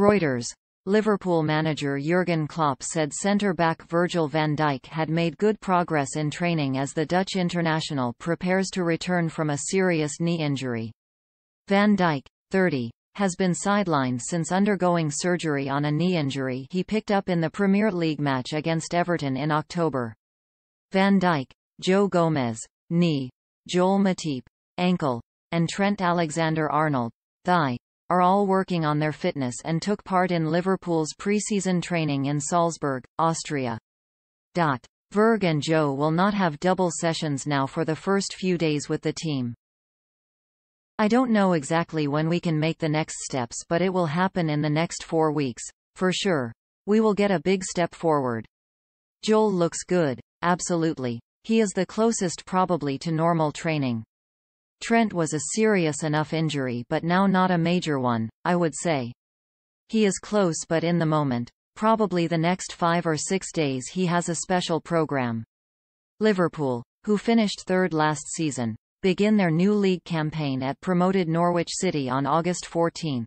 Reuters. Liverpool manager Jurgen Klopp said centre-back Virgil van Dijk had made good progress in training as the Dutch international prepares to return from a serious knee injury. Van Dijk, 30, has been sidelined since undergoing surgery on a knee injury he picked up in the Premier League match against Everton in October. Van Dijk, Joe Gomez, knee, Joel Matip, ankle, and Trent Alexander-Arnold, thigh, are all working on their fitness and took part in Liverpool's pre-season training in Salzburg, Austria. Dot. Verg and Joe will not have double sessions now for the first few days with the team. I don't know exactly when we can make the next steps but it will happen in the next four weeks, for sure. We will get a big step forward. Joel looks good, absolutely. He is the closest probably to normal training. Trent was a serious enough injury but now not a major one, I would say. He is close but in the moment. Probably the next five or six days he has a special program. Liverpool, who finished third last season, begin their new league campaign at promoted Norwich City on August 14.